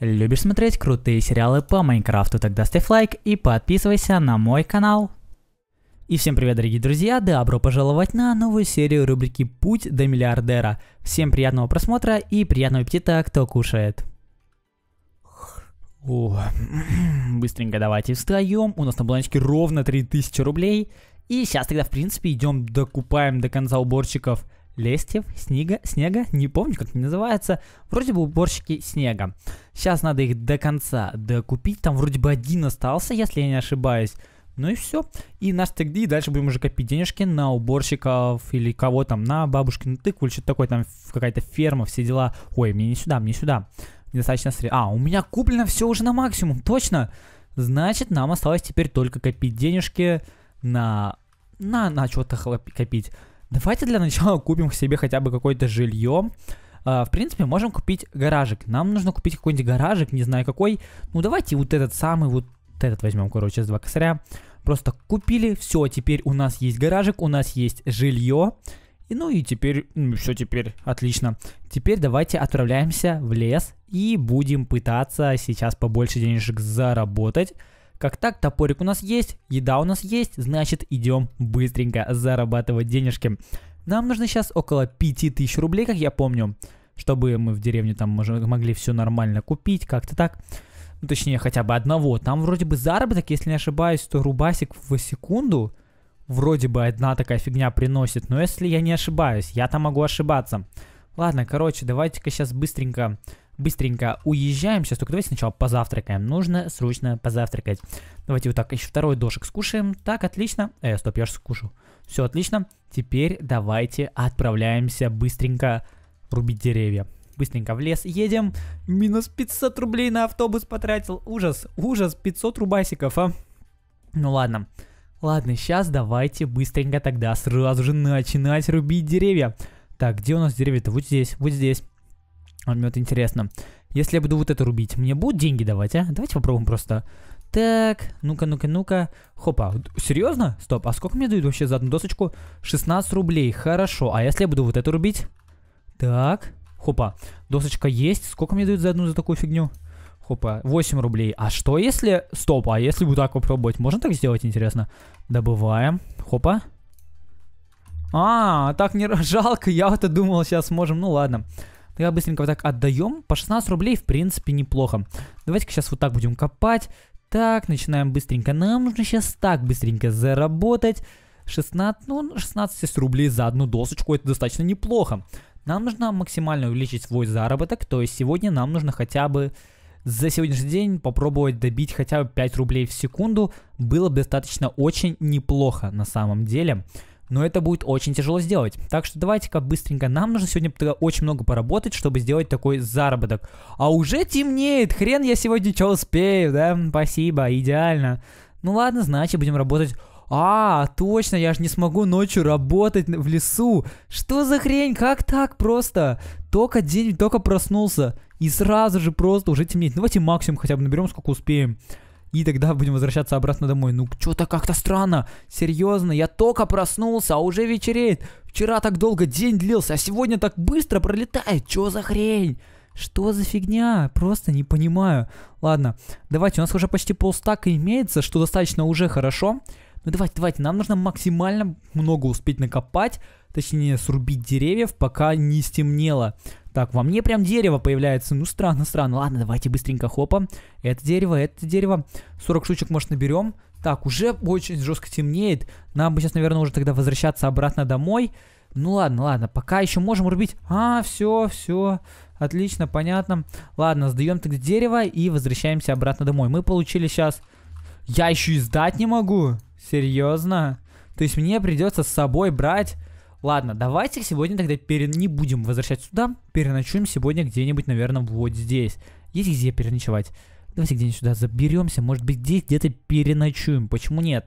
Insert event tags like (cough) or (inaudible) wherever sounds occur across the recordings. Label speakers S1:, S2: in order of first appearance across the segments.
S1: Любишь смотреть крутые сериалы по Майнкрафту? Тогда ставь лайк и подписывайся на мой канал. И всем привет, дорогие друзья, добро пожаловать на новую серию рубрики «Путь до миллиардера». Всем приятного просмотра и приятного аппетита, кто кушает. О, (clears throat) быстренько давайте встаем. У нас на баланчике ровно 3000 рублей. И сейчас тогда, в принципе, идем докупаем до конца уборщиков – Лестьев, снега, снега, не помню, как они называются. Вроде бы уборщики снега. Сейчас надо их до конца докупить. Там вроде бы один остался, если я не ошибаюсь. Ну и все. И наш тегди, и дальше будем уже копить денежки на уборщиков или кого там, на бабушкину тыкву или что-то такое, там какая-то ферма, все дела. Ой, мне не сюда, мне сюда. Недостаточно средств. А, у меня куплено все уже на максимум, точно. Значит, нам осталось теперь только копить денежки на... На, на что-то копить. Давайте для начала купим себе хотя бы какое-то жилье. Uh, в принципе, можем купить гаражик. Нам нужно купить какой-нибудь гаражик, не знаю какой. Ну, давайте вот этот самый, вот этот возьмем, короче, с два косаря. Просто купили, все, теперь у нас есть гаражик, у нас есть жилье. И ну и теперь, ну, все теперь, отлично. Теперь давайте отправляемся в лес и будем пытаться сейчас побольше денежек заработать. Как так, топорик у нас есть, еда у нас есть, значит идем быстренько зарабатывать денежки. Нам нужно сейчас около 5000 рублей, как я помню, чтобы мы в деревне там могли все нормально купить, как-то так. Ну, точнее, хотя бы одного. Там вроде бы заработок, если не ошибаюсь, то рубасик в секунду. Вроде бы одна такая фигня приносит, но если я не ошибаюсь, я там могу ошибаться. Ладно, короче, давайте-ка сейчас быстренько быстренько уезжаем. Сейчас только давайте сначала позавтракаем. Нужно срочно позавтракать. Давайте вот так еще второй дошик скушаем. Так, отлично. Э, стоп, я же скушу. Все, отлично. Теперь давайте отправляемся быстренько рубить деревья. Быстренько в лес едем. Минус 500 рублей на автобус потратил. Ужас, ужас, 500 рубасиков, а. Ну ладно. Ладно, сейчас давайте быстренько тогда сразу же начинать рубить деревья. Так, где у нас деревья-то? Вот здесь, вот здесь. Мне вот интересно, если я буду вот это рубить, мне будут деньги давать, а? Давайте попробуем просто. Так, ну-ка, ну-ка, ну-ка. Хопа, серьезно? Стоп, а сколько мне дают вообще за одну досочку? 16 рублей, хорошо. А если я буду вот это рубить? Так, хопа, досочка есть. Сколько мне дают за одну за такую фигню? Хопа, 8 рублей. А что если... Стоп, а если вот так попробовать? Можно так сделать, интересно? Добываем. Хопа. А, так не... (laughs) Жалко, я вот это думал, сейчас сможем. Ну ладно. Ладно. Давай ну, быстренько вот так отдаем. По 16 рублей, в принципе, неплохо. Давайте-ка сейчас вот так будем копать. Так, начинаем быстренько. Нам нужно сейчас так быстренько заработать. 16, ну, 16 рублей за одну досочку, это достаточно неплохо. Нам нужно максимально увеличить свой заработок, то есть сегодня нам нужно хотя бы за сегодняшний день попробовать добить хотя бы 5 рублей в секунду было бы достаточно очень неплохо на самом деле но это будет очень тяжело сделать. Так что давайте-ка быстренько, нам нужно сегодня очень много поработать, чтобы сделать такой заработок. А уже темнеет, хрен я сегодня что успею, да, спасибо, идеально. Ну ладно, значит будем работать... А, точно, я же не смогу ночью работать в лесу. Что за хрень? Как так просто? Только день, только проснулся. И сразу же просто уже темнеет. Ну, давайте максимум хотя бы наберем, сколько успеем. И тогда будем возвращаться обратно домой. Ну, что-то как-то странно. Серьезно, я только проснулся, а уже вечереет. Вчера так долго день длился, а сегодня так быстро пролетает. Чё за хрень? Что за фигня? Просто не понимаю. Ладно, давайте, у нас уже почти полстака имеется, что достаточно уже хорошо. Ну давайте, давайте, нам нужно максимально много успеть накопать, точнее срубить деревьев, пока не стемнело. Так, во мне прям дерево появляется. Ну, странно, странно. Ладно, давайте быстренько хопа. Это дерево, это дерево. 40 штучек, может, наберем. Так, уже очень жестко темнеет. Нам бы сейчас, наверное, уже тогда возвращаться обратно домой. Ну ладно, ладно, пока еще можем рубить. А, все, все. Отлично, понятно. Ладно, сдаем тогда дерево и возвращаемся обратно домой. Мы получили сейчас... Я еще и сдать не могу. Серьезно? То есть мне придется с собой брать Ладно, давайте сегодня тогда пере... не будем возвращать сюда. Переночуем сегодня где-нибудь, наверное, вот здесь. Есть где переночевать? Давайте где-нибудь сюда заберемся. Может быть, здесь где-то переночуем. Почему нет?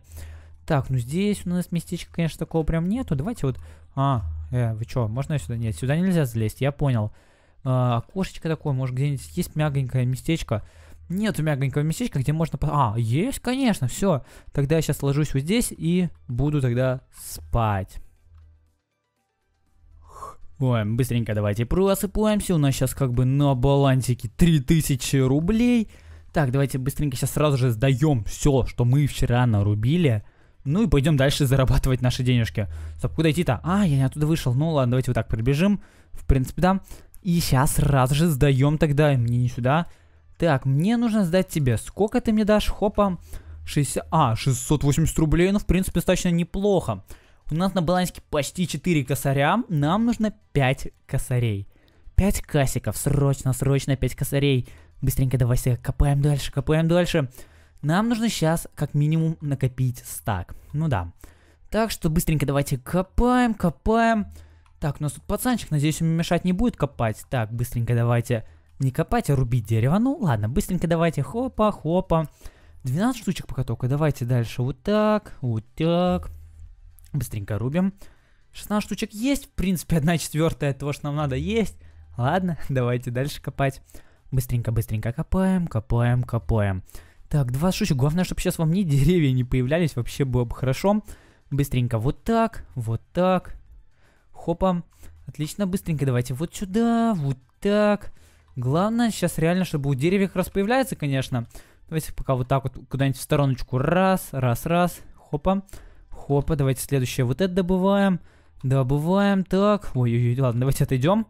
S1: Так, ну здесь у нас местечка, конечно, такого прям нету. Давайте вот... А, э, вы что, можно сюда? Нет, сюда нельзя залезть, я понял. А, окошечко такое, может, где-нибудь есть мягонькое местечко. Нету мягонького местечка, где можно... А, есть, конечно, все. Тогда я сейчас ложусь вот здесь и буду тогда спать. Ой, быстренько давайте просыпаемся. У нас сейчас как бы на балансике 3000 рублей. Так, давайте быстренько сейчас сразу же сдаем все, что мы вчера нарубили. Ну и пойдем дальше зарабатывать наши денежки. Стоп, куда идти-то? А, я не оттуда вышел. Ну ладно, давайте вот так прибежим. В принципе, да. И сейчас сразу же сдаем тогда. Мне не сюда. Так, мне нужно сдать тебе. Сколько ты мне дашь? Хопа. 60... А, 680 рублей. Ну, в принципе, достаточно неплохо. У нас на балансе почти 4 косаря, нам нужно 5 косарей. 5 касиков, срочно, срочно 5 косарей. Быстренько давай себе копаем дальше, копаем дальше. Нам нужно сейчас как минимум накопить стак. Ну да. Так что быстренько давайте копаем, копаем. Так, у нас тут пацанчик, надеюсь, он мешать не будет копать. Так, быстренько давайте не копать, а рубить дерево. Ну ладно, быстренько давайте хопа, хопа. 12 штучек пока только, давайте дальше вот так, вот так. Быстренько рубим. 16 штучек есть, в принципе, 1 четвертая того, что нам надо есть. Ладно, (laughs) давайте дальше копать. Быстренько-быстренько копаем, копаем, копаем. Так, 20 штучек. Главное, чтобы сейчас во мне (laughs) деревья не появлялись, вообще было бы хорошо. Быстренько вот так, вот так. Хопа. Отлично, быстренько давайте вот сюда, вот так. Главное сейчас реально, чтобы у деревьев как раз появляется, конечно. Давайте пока вот так вот куда-нибудь в стороночку. Раз, раз, раз. Хопа. Хопа, давайте следующее. Вот это добываем. Добываем. Так. Ой-ой-ой, ладно, давайте отойдем.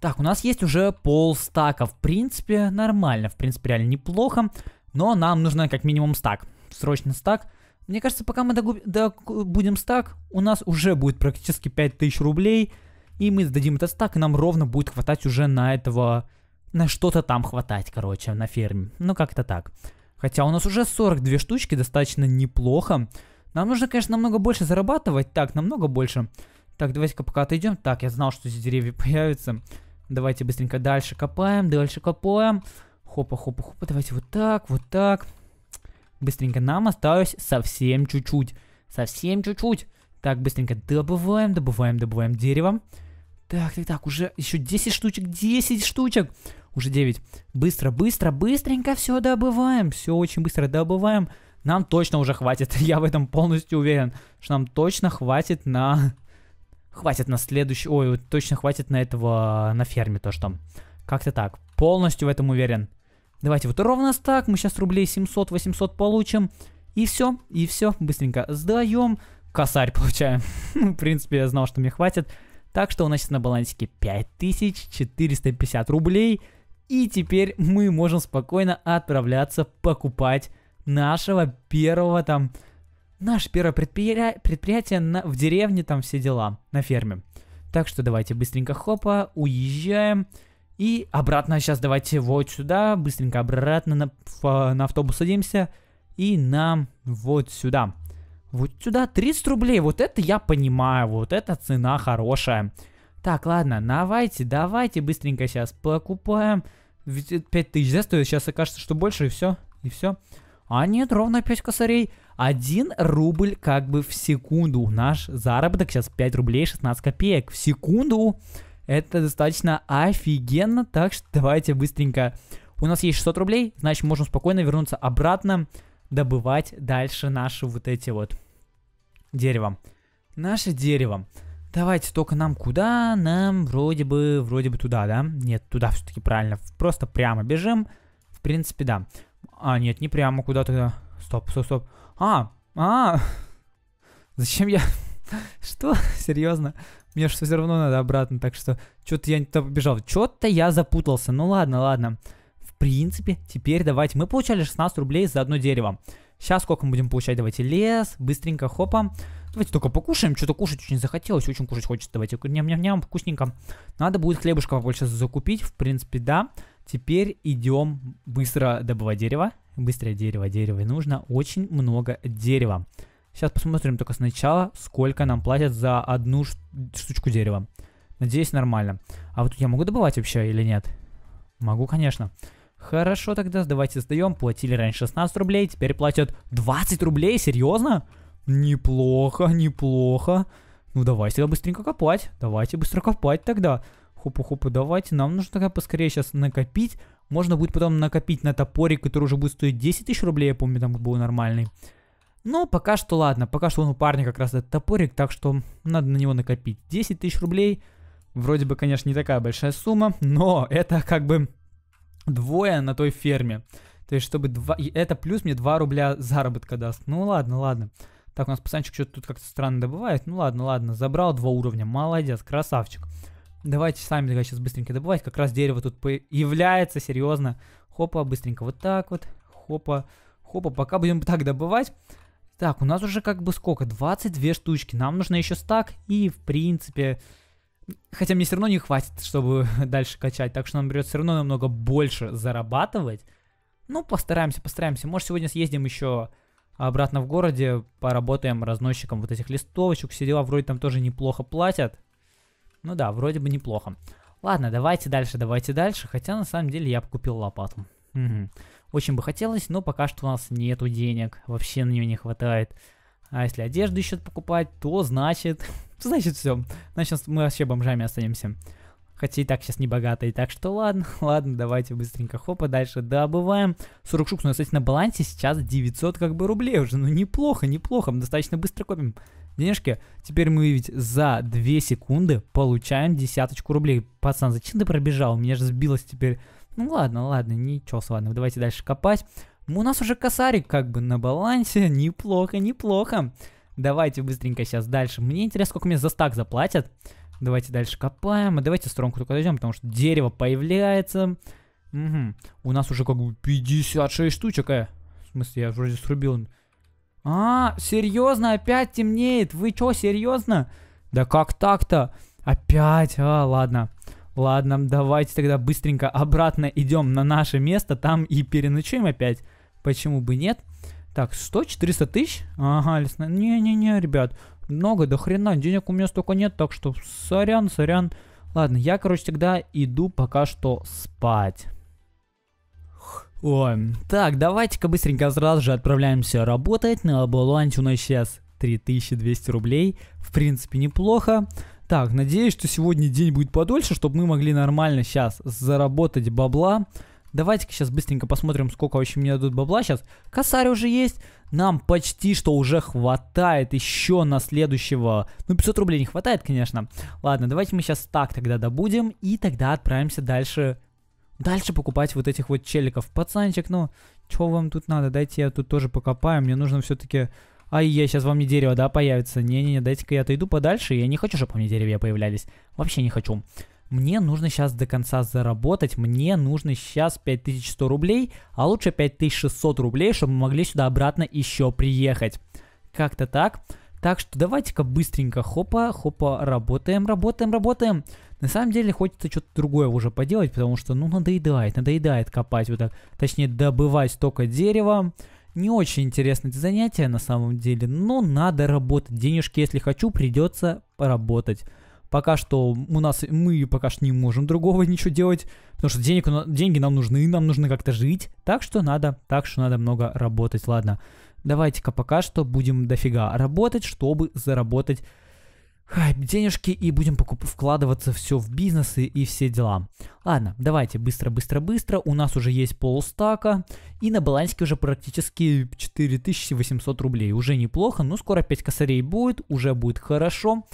S1: Так, у нас есть уже пол стака. В принципе, нормально. В принципе, реально неплохо. Но нам нужно как минимум стак. Срочно стак. Мне кажется, пока мы догуб... добудем стак, у нас уже будет практически 5000 рублей. И мы сдадим этот стак, и нам ровно будет хватать уже на этого... На что-то там хватать, короче, на ферме. Ну, как-то так. Хотя у нас уже 42 штучки, достаточно неплохо. Нам нужно, конечно, намного больше зарабатывать. Так, намного больше. Так, давайте-ка пока отойдем. Так, я знал, что здесь деревья (laughs) появятся. Давайте быстренько дальше копаем, дальше копаем. Хопа, хопа, хопа. Давайте вот так, вот так. Быстренько нам осталось совсем чуть-чуть. Совсем чуть-чуть. Так, быстренько добываем, добываем, добываем дерево. Так, так, так, уже еще 10 штучек, 10 штучек. Уже 9. Быстро, быстро, быстренько все добываем. Все очень быстро добываем. Нам точно уже хватит, (laughs) я в этом полностью уверен, что нам точно хватит на... Хватит на следующий... Ой, точно хватит на этого... На ферме то, что... Как-то так. Полностью в этом уверен. Давайте, вот ровно так. Мы сейчас рублей 700-800 получим. И все, и все. Быстренько сдаем. Косарь получаем. (laughs) В принципе, я знал, что мне хватит. Так что у нас сейчас на балансике 5450 рублей. И теперь мы можем спокойно отправляться покупать нашего первого там, наше первое предприятие, предприятие на, в деревне, там все дела, на ферме. Так что давайте быстренько хопа, уезжаем. И обратно сейчас давайте вот сюда, быстренько обратно на, на автобус садимся. И нам вот сюда. Вот сюда 30 рублей, вот это я понимаю, вот эта цена хорошая. Так, ладно, давайте, давайте быстренько сейчас покупаем. ведь 5000, да, стоит? Сейчас окажется, что больше, и все, и все. А нет, ровно 5 косарей. 1 рубль как бы в секунду. Наш заработок сейчас 5 рублей 16 копеек в секунду. Это достаточно офигенно, так что давайте быстренько. У нас есть 600 рублей, значит можем спокойно вернуться обратно, добывать дальше наши вот эти вот дерево. Наше дерево. Давайте только нам куда? Нам вроде бы, вроде бы туда, да? Нет, туда все-таки правильно. Просто прямо бежим. В принципе, да. А, нет, не прямо куда-то. Стоп, стоп, стоп. А, а, (laughs) зачем я... (laughs) Что? (laughs) Серьезно? Мне что все равно надо обратно, так что... Что-то я не туда побежал. Что-то я запутался. Ну ладно, ладно. В принципе, теперь давайте... Мы получали 16 рублей за одно дерево. Сейчас сколько мы будем получать? Давайте лес, быстренько, хопа. Давайте только покушаем, что-то кушать очень захотелось, очень кушать хочется. Давайте, ням-ням-ням, вкусненько. Надо будет хлебушка побольше закупить, в принципе, да. Теперь идем быстро добывать дерево. Быстрое дерево, дерево. И нужно очень много дерева. Сейчас посмотрим только сначала, сколько нам платят за одну штучку дерева. Надеюсь, нормально. А вот я могу добывать вообще или нет? Могу, конечно. Хорошо тогда, давайте сдаем. Платили раньше 16 рублей, теперь платят 20 рублей, серьезно? Неплохо, неплохо. Ну давайте быстренько копать, давайте быстро копать тогда хопу-хопу, давайте, нам нужно как поскорее сейчас накопить. Можно будет потом накопить на топорик, который уже будет стоить 10 тысяч рублей, я помню, там был нормальный. Но пока что ладно, пока что он у парня как раз этот топорик, так что надо на него накопить. 10 тысяч рублей, вроде бы, конечно, не такая большая сумма, но это как бы двое на той ферме. То есть, чтобы два... Это плюс мне 2 рубля заработка даст. Ну ладно, ладно. Так, у нас пацанчик что-то тут как-то странно добывает. Ну ладно, ладно, забрал два уровня. Молодец, красавчик. Давайте сами давай сейчас быстренько добывать. Как раз дерево тут появляется, серьезно. Хопа, быстренько вот так вот. Хопа, хопа, пока будем так добывать. Так, у нас уже как бы сколько? 22 штучки. Нам нужно еще стак и, в принципе... Хотя мне все равно не хватит, чтобы (laughs) дальше качать. Так что нам придется все равно намного больше зарабатывать. Ну, постараемся, постараемся. Может, сегодня съездим еще обратно в городе, поработаем разносчиком вот этих листовочек. Все дела вроде там тоже неплохо платят. Ну да, вроде бы неплохо. Ладно, давайте дальше, давайте дальше. Хотя на самом деле я бы купил лопату. Угу. Очень бы хотелось, но пока что у нас нету денег. Вообще на нее не хватает. А если одежду еще покупать, то значит... (laughs) Значит все. Значит мы вообще бомжами останемся. Хотя и так сейчас не богатые, так что ладно, (laughs) ладно, давайте быстренько хопа дальше добываем. 40 штук, ну, кстати, на балансе сейчас 900 как бы рублей уже, ну, неплохо, неплохо, мы достаточно быстро копим денежки. Теперь мы ведь за 2 секунды получаем десяточку рублей. Пацан, зачем ты пробежал? У меня же сбилось теперь... Ну ладно, ладно, ничего с вами, давайте дальше копать. У нас уже косарик как бы на балансе, (laughs) неплохо, неплохо. Давайте быстренько сейчас дальше. Мне интересно, сколько мне за стак заплатят. Давайте дальше копаем. И а давайте стронку только дойдем, потому что дерево появляется. Угу. У нас уже как бы 56 штучек. Э. В смысле, я вроде срубил. А, серьезно, опять темнеет. Вы чё, серьезно? Да как так-то? Опять, а, ладно. Ладно, давайте тогда быстренько обратно идем на наше место, там и переночуем опять. Почему бы нет? Так, 100, 400 тысяч? Ага, лесная... Не-не-не, ребят, много, до хрена, денег у меня столько нет, так что сорян, сорян. Ладно, я, короче, тогда иду пока что спать. Ой, так, давайте-ка быстренько сразу же отправляемся работать. На балансе у нас сейчас 3200 рублей. В принципе, неплохо. Так, надеюсь, что сегодня день будет подольше, чтобы мы могли нормально сейчас заработать бабла. Давайте-ка сейчас быстренько посмотрим, сколько вообще мне дадут бабла сейчас. Косарь уже есть. Нам почти что уже хватает еще на следующего. Ну, 500 рублей не хватает, конечно. Ладно, давайте мы сейчас так тогда добудем. И тогда отправимся дальше. Дальше покупать вот этих вот челиков. Пацанчик, ну, что вам тут надо? Дайте я тут тоже покопаю. Мне нужно все-таки... Ай, я сейчас вам не дерево, да, появится. Не-не-не, дайте-ка я отойду подальше. Я не хочу, чтобы у меня деревья появлялись. Вообще не хочу мне нужно сейчас до конца заработать, мне нужно сейчас 5100 рублей, а лучше 5600 рублей, чтобы мы могли сюда обратно еще приехать. Как-то так. Так что давайте-ка быстренько, хопа, хопа, работаем, работаем, работаем. На самом деле хочется что-то другое уже поделать, потому что, ну, надоедает, надоедает копать вот так. Точнее, добывать столько дерева. Не очень интересно это занятие на самом деле, но надо работать. Денежки, если хочу, придется поработать. Пока что у нас, мы пока что не можем другого ничего делать, потому что денег, деньги нам нужны, нам нужно как-то жить. Так что надо, так что надо много работать. Ладно, давайте-ка пока что будем дофига работать, чтобы заработать денежки и будем вкладываться все в бизнесы и все дела. Ладно, давайте быстро-быстро-быстро. У нас уже есть полстака и на балансе уже практически 4800 рублей. Уже неплохо, но скоро 5 косарей будет, уже будет хорошо.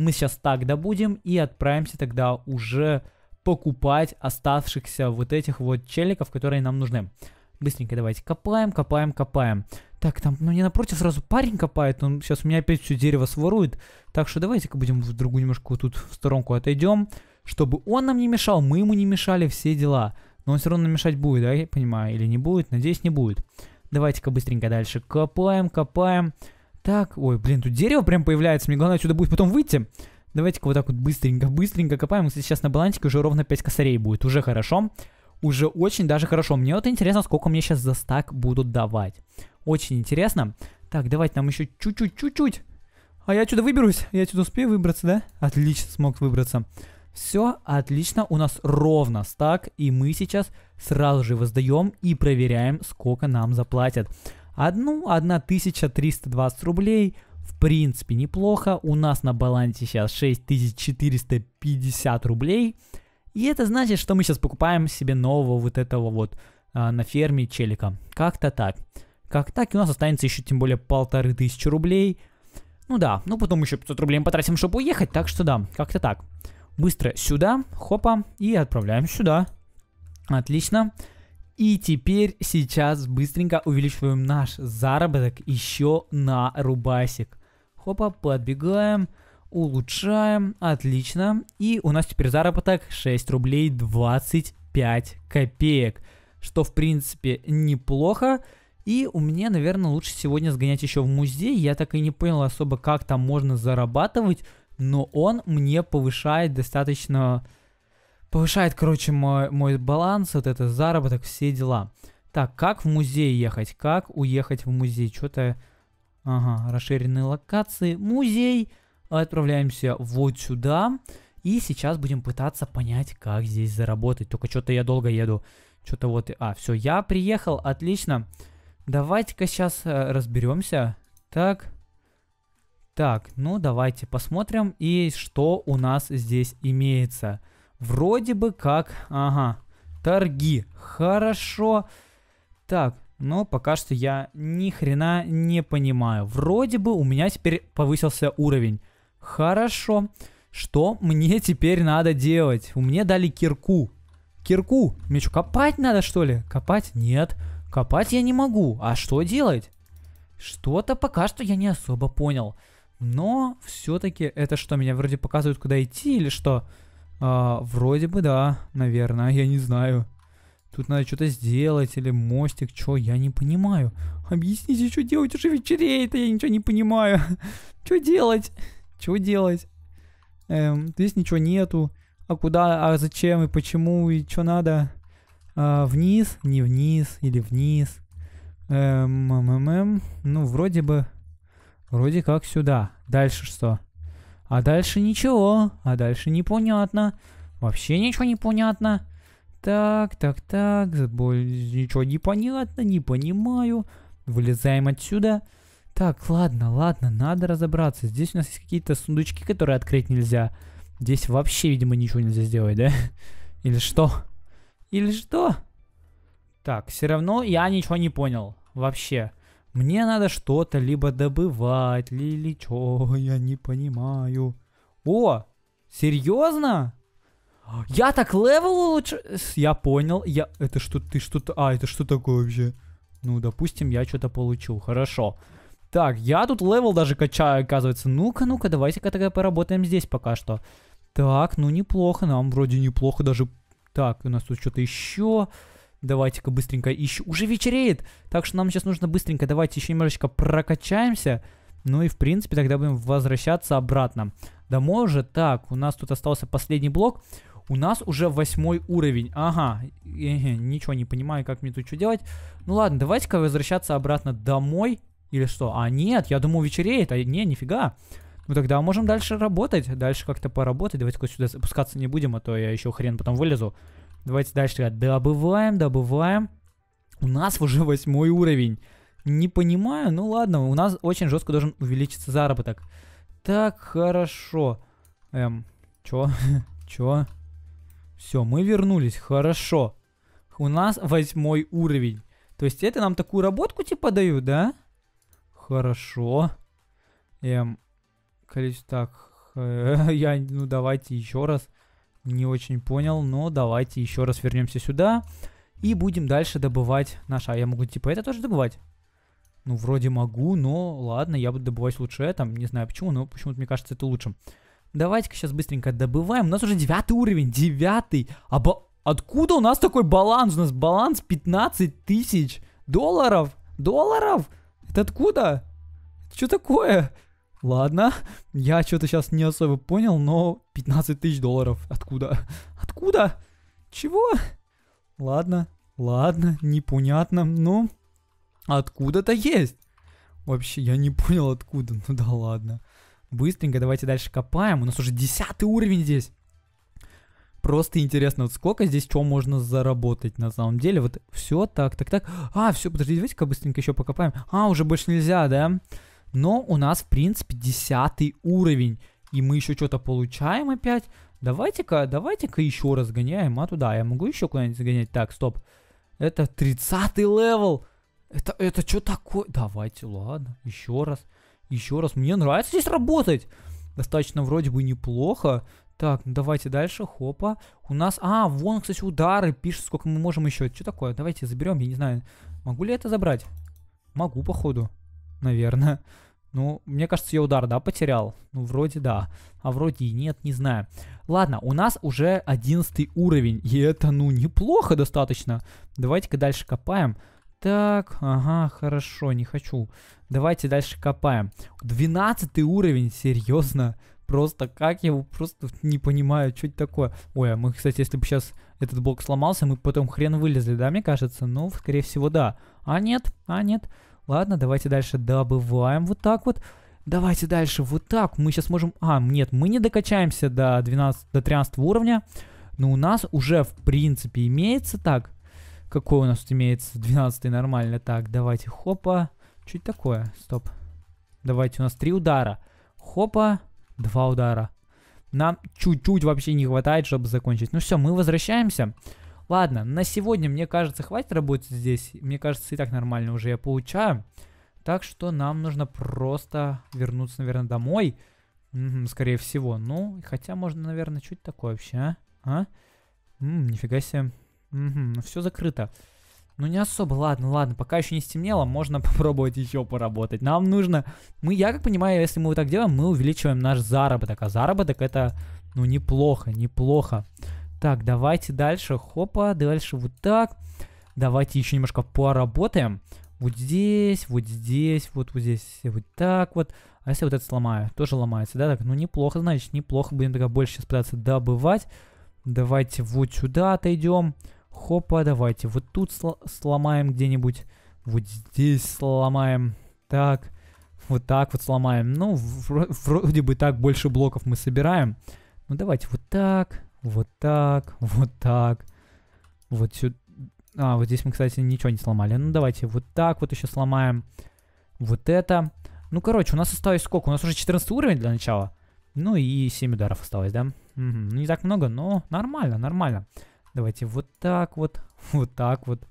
S1: Мы сейчас так добудем и отправимся тогда уже покупать оставшихся вот этих вот челиков, которые нам нужны. Быстренько давайте копаем, копаем, копаем. Так, там ну, мне напротив сразу парень копает, он сейчас у меня опять все дерево сворует. Так что давайте-ка будем в другую немножко вот тут в сторонку отойдем, чтобы он нам не мешал, мы ему не мешали, все дела. Но он все равно мешать будет, да, я понимаю, или не будет, надеюсь, не будет. Давайте-ка быстренько дальше копаем, копаем. Так, ой, блин, тут дерево прям появляется, мне главное отсюда будет потом выйти. Давайте-ка вот так вот быстренько-быстренько копаем. Кстати, сейчас на балансике уже ровно 5 косарей будет, уже хорошо. Уже очень даже хорошо. Мне вот интересно, сколько мне сейчас за стак будут давать. Очень интересно. Так, давайте нам еще чуть-чуть, чуть-чуть. А я отсюда выберусь. Я отсюда успею выбраться, да? Отлично, смог выбраться. Все, отлично, у нас ровно стак, и мы сейчас сразу же воздаем и проверяем, сколько нам заплатят. Одну 1320 рублей, в принципе, неплохо. У нас на балансе сейчас 6450 рублей. И это значит, что мы сейчас покупаем себе нового вот этого вот а, на ферме челика. Как-то так. Как так, и у нас останется еще тем более полторы тысячи рублей. Ну да, ну потом еще 500 рублей мы потратим, чтобы уехать, так что да, как-то так. Быстро сюда, хопа, и отправляем сюда. Отлично. И теперь сейчас быстренько увеличиваем наш заработок еще на рубасик. Хопа, подбегаем, улучшаем, отлично. И у нас теперь заработок 6 рублей 25 копеек, что в принципе неплохо. И у меня, наверное, лучше сегодня сгонять еще в музей. Я так и не понял особо, как там можно зарабатывать, но он мне повышает достаточно повышает, короче, мой, мой баланс, вот это заработок, все дела. Так, как в музей ехать? Как уехать в музей? Что-то... Ага, расширенные локации. Музей. Отправляемся вот сюда. И сейчас будем пытаться понять, как здесь заработать. Только что-то я долго еду. Что-то вот... А, все, я приехал, отлично. Давайте-ка сейчас э, разберемся. Так... Так, ну давайте посмотрим и что у нас здесь имеется. Вроде бы как, ага, торги, хорошо. Так, но пока что я ни хрена не понимаю. Вроде бы у меня теперь повысился уровень. Хорошо. Что мне теперь надо делать? У меня дали кирку. Кирку. Мне что, копать надо, что ли? Копать? Нет. Копать я не могу. А что делать? Что-то пока что я не особо понял. Но все-таки это что, меня вроде показывают, куда идти или что? Что? А, вроде бы да, наверное, я не знаю. Тут надо что-то сделать или мостик, что, я не понимаю. Объясните, что делать уже вечереет, я ничего не понимаю. (laughs) Что делать? Что делать? Эм, здесь ничего нету. А куда, а зачем и почему и что надо? А, вниз, не вниз или вниз. Эм, м -м -м. ну вроде бы, вроде как сюда. Дальше что? А дальше ничего, а дальше непонятно. Вообще ничего не понятно. Так, так, так, ничего не понятно, не понимаю. Вылезаем отсюда. Так, ладно, ладно, надо разобраться. Здесь у нас есть какие-то сундучки, которые открыть нельзя. Здесь вообще, видимо, ничего нельзя сделать, да? (laughs) Или что? Или что? Так, все равно я ничего не понял. Вообще. Мне надо что-то либо добывать, ли, или чё, я не понимаю. О, серьезно? Я так левел лучше... Я понял, я... Это что, ты что-то... А, это что такое вообще? Ну, допустим, я что-то получил, хорошо. Так, я тут левел даже качаю, оказывается. Ну-ка, ну-ка, давайте-ка тогда поработаем здесь пока что. Так, ну неплохо, нам вроде неплохо даже... Так, у нас тут что-то еще. Давайте-ка быстренько еще. Уже вечереет! Так что нам сейчас нужно быстренько. Давайте еще немножечко прокачаемся. Ну и, в принципе, тогда будем возвращаться обратно. Домой уже. Так, у нас тут остался последний блок. У нас уже восьмой уровень. Ага, ничего не понимаю, как мне тут что делать. Ну ладно, давайте-ка возвращаться обратно домой. Или что? А нет, я думаю, вечереет. А не, нифига. Ну тогда можем дальше работать. Дальше как-то поработать. Давайте-ка сюда спускаться не будем, а то я еще хрен потом вылезу. Давайте дальше, ребят. Добываем, добываем. У нас (laughs) уже восьмой уровень. Не понимаю, ну ладно, у нас очень жестко должен увеличиться заработок. Так, хорошо. Эм, чё? (laughs) чё? Все, мы вернулись, хорошо. У нас восьмой уровень. То есть это нам такую работку типа дают, да? Хорошо. Эм, количество... Так, (laughs) э, я... Ну, давайте еще раз не очень понял, но давайте еще раз вернемся сюда и будем дальше добывать наш. А я могу типа это тоже добывать? Ну, вроде могу, но ладно, я буду добывать лучше это. Не знаю почему, но почему-то мне кажется это лучшим. Давайте-ка сейчас быстренько добываем. У нас уже девятый уровень, девятый. Оба... А откуда у нас такой баланс? У нас баланс 15 тысяч долларов. Долларов? Это откуда? Что такое? Ладно, (laughs) я что-то сейчас не особо понял, но 15 тысяч долларов. Откуда? (laughs) Откуда? Чего? Ладно, ладно, непонятно, но откуда-то есть. Вообще, я не (laughs) понял откуда, ну да ладно. Быстренько давайте дальше копаем, у нас уже 10 уровень здесь. Просто интересно, вот сколько здесь чего можно заработать на самом деле. Вот все так, так, так. А, все, подожди, давайте-ка быстренько еще покопаем. А, уже больше нельзя, да? Да. Но у нас, в принципе, 10 уровень. И мы еще что-то получаем опять. Давайте-ка, давайте-ка еще раз гоняем. А туда, я могу еще куда-нибудь загонять? Так, стоп. Это 30 левел. Это, это что такое? Давайте, ладно, еще раз. Еще раз, мне нравится здесь работать. Достаточно вроде бы неплохо. Так, ну, давайте дальше, хопа. У нас, а, вон, кстати, удары, пишет, сколько мы можем еще. Что такое? Давайте заберем, я не знаю. Могу ли это забрать? Могу, походу наверное. Ну, мне кажется, я удар, да, потерял? Ну, вроде да. А вроде и нет, не знаю. Ладно, у нас уже 11 уровень. И это, ну, неплохо достаточно. Давайте-ка дальше копаем. Так, ага, хорошо, не хочу. Давайте дальше копаем. 12 уровень, серьезно. Просто как я его просто не понимаю, что это такое. Ой, а мы, кстати, если бы сейчас этот блок сломался, мы потом хрен вылезли, да, мне кажется? Ну, скорее всего, да. А нет, а нет. Ладно, давайте дальше добываем вот так вот. Давайте дальше вот так. Мы сейчас можем... А, нет, мы не докачаемся до, 12, до 13 уровня. Но у нас уже, в принципе, имеется так. Какой у нас тут имеется 12 нормально? Так, давайте, хопа. Чуть такое, стоп. Давайте, у нас три удара. Хопа, два удара. Нам чуть-чуть вообще не хватает, чтобы закончить. Ну все, мы возвращаемся. Ладно, на сегодня, мне кажется, хватит работать здесь. Мне кажется, и так нормально уже я получаю. Так что нам нужно просто вернуться, наверное, домой. Угу, скорее всего. Ну, хотя можно, наверное, чуть такое вообще, а? а? М -м, нифига себе. Угу, ну все закрыто. Ну, не особо, ладно, ладно, пока еще не стемнело, можно (laughs) попробовать еще поработать. Нам нужно... Мы, я как понимаю, если мы вот так делаем, мы увеличиваем наш заработок. А заработок это, ну, неплохо, неплохо. Так, давайте дальше. Хопа, дальше вот так. Давайте еще немножко поработаем. Вот здесь, вот здесь, вот, вот здесь, вот так вот. А если вот это сломаю? Тоже ломается, да? Так, ну неплохо, значит, неплохо. Будем тогда больше сейчас пытаться добывать. Давайте вот сюда отойдем. Хопа, давайте вот тут сломаем где-нибудь. Вот здесь сломаем. Так, вот так вот сломаем. Ну, вроде бы так больше блоков мы собираем. Ну, давайте вот так. (laughs) Вот так, вот так. Вот сюда. А, вот здесь мы, кстати, ничего не сломали. Ну, давайте вот так вот еще сломаем. Вот это. Ну, короче, у нас осталось сколько? У нас уже 14 уровень для начала. Ну и 7 ударов осталось, да? Угу. не так много, но нормально, нормально. Давайте вот так вот, (laughs) вот так вот.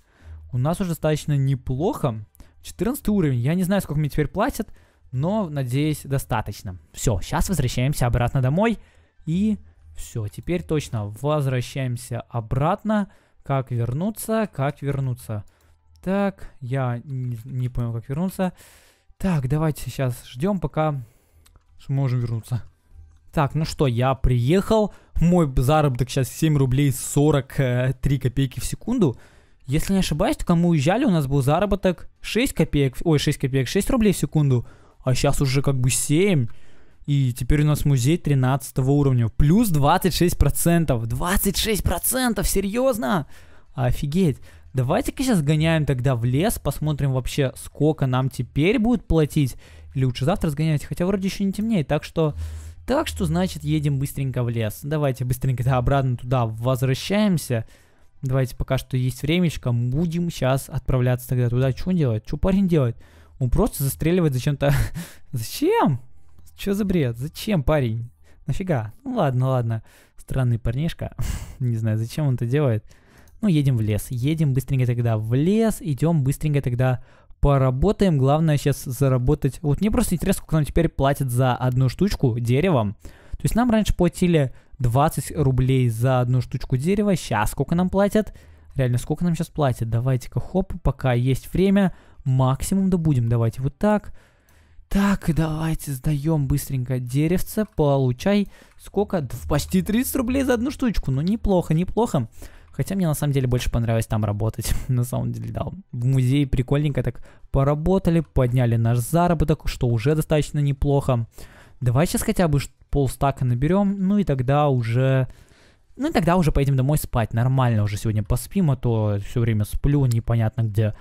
S1: У нас уже достаточно неплохо. 14 уровень. Я не знаю, сколько мне теперь платят, но, надеюсь, достаточно. Все, сейчас возвращаемся обратно домой и все, теперь точно возвращаемся обратно. Как вернуться, как вернуться. Так, я не, не понял, как вернуться. Так, давайте сейчас ждем, пока сможем вернуться. Так, ну что, я приехал. Мой заработок сейчас 7 рублей 43 э, копейки в секунду. Если не ошибаюсь, то кому уезжали, у нас был заработок 6 копеек, ой, 6 копеек, 6 рублей в секунду. А сейчас уже как бы 7. И теперь у нас музей 13 уровня. Плюс 26%. 26%! Серьезно? Офигеть. Давайте-ка сейчас гоняем тогда в лес, посмотрим вообще, сколько нам теперь будет платить. Или лучше завтра сгонять, хотя вроде еще не темнеет, так что... Так что, значит, едем быстренько в лес. Давайте быстренько да, обратно туда возвращаемся. Давайте пока что есть времечко, будем сейчас отправляться тогда туда. Что он делает? Что парень делает? Он просто застреливает зачем-то... (laughs) Зачем? Чё за бред? Зачем, парень? Нафига? Ну ладно, ладно. Странный парнишка. (laughs) Не знаю, зачем он это делает. Ну, едем в лес. Едем быстренько тогда в лес. Идем быстренько тогда поработаем. Главное сейчас заработать... Вот мне просто интересно, сколько нам теперь платят за одну штучку деревом. То есть нам раньше платили 20 рублей за одну штучку дерева. Сейчас сколько нам платят? Реально, сколько нам сейчас платят? Давайте-ка, хоп, пока есть время, максимум добудем. Давайте вот так. Так, давайте сдаем быстренько деревце, получай сколько? Да, почти 30 рублей за одну штучку, ну неплохо, неплохо. Хотя мне на самом деле больше понравилось там работать. (laughs) на самом деле, да, в музее прикольненько так поработали, подняли наш заработок, что уже достаточно неплохо. Давай сейчас хотя бы полстака наберем, ну и тогда уже... Ну и тогда уже поедем домой спать. Нормально уже сегодня поспим, а то все время сплю, непонятно где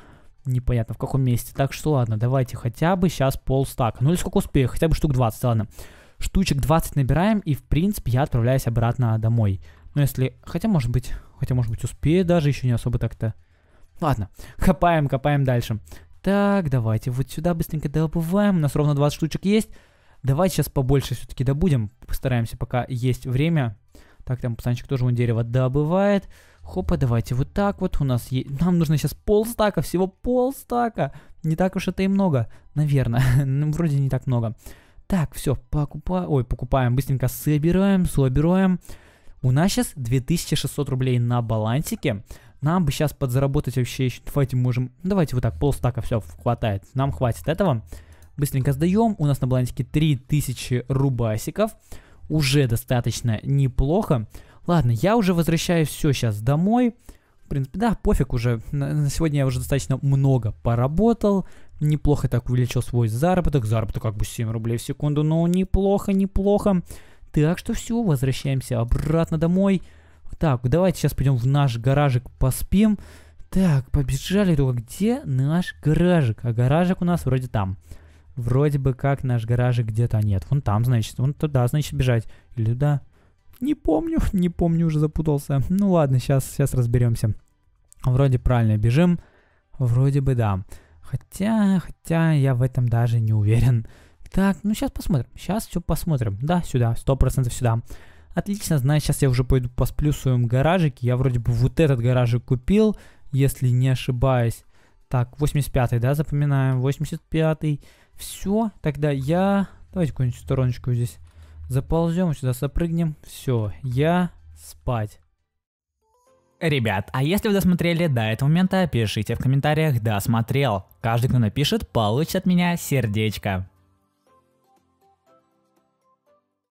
S1: непонятно в каком месте. Так что ладно, давайте хотя бы сейчас полстака. Ну или сколько успею, хотя бы штук 20, ладно. Штучек 20 набираем, и в принципе я отправляюсь обратно домой. Но ну, если... Хотя может быть... Хотя может быть успею даже, еще не особо так-то... Ладно, (laughs) копаем, копаем дальше. Так, давайте вот сюда быстренько добываем. У нас ровно 20 штучек есть. Давайте сейчас побольше все-таки добудем. Постараемся, пока есть время. Так, там пацанчик тоже он дерево добывает. Хопа, давайте вот так вот. У нас есть... Нам нужно сейчас полстака, всего полстака. Не так уж это и много, наверное. (laughs) Ну, вроде не так много. Так, все, покупаем... Ой, покупаем, быстренько собираем, собираем. У нас сейчас 2600 рублей на балансике. Нам бы сейчас подзаработать вообще еще... Давайте можем... Давайте вот так, полстака, все, хватает. Нам хватит этого. Быстренько сдаем. У нас на балансике 3000 рубасиков. Уже достаточно неплохо. Ладно, я уже возвращаюсь все сейчас домой. В принципе, да, пофиг уже. На, сегодня я уже достаточно много поработал. Неплохо так увеличил свой заработок. Заработок как бы 7 рублей в секунду, но неплохо, неплохо. Так что все, возвращаемся обратно домой. Так, давайте сейчас пойдем в наш гаражик поспим. Так, побежали только. Где наш гаражик? А гаражик у нас вроде там. Вроде бы как наш гаражик где-то нет. Вон там, значит. Вон туда, значит, бежать. Или туда. Не помню, (laughs) не помню, уже запутался. Ну ладно, сейчас, сейчас разберемся. Вроде правильно бежим. Вроде бы да. Хотя, хотя я в этом даже не уверен. Так, ну сейчас посмотрим. Сейчас все посмотрим. Да, сюда, сто процентов сюда. Отлично, значит, сейчас я уже пойду посплю в своем гаражике. Я вроде бы вот этот гаражик купил, если не ошибаюсь. Так, 85-й, да, запоминаем, 85-й. Все, тогда я... Давайте какую-нибудь стороночку здесь Заползем сюда, сопрыгнем. Все, я спать. Ребят, а если вы досмотрели до этого момента, пишите в комментариях «досмотрел». Каждый, кто напишет, получит от меня сердечко.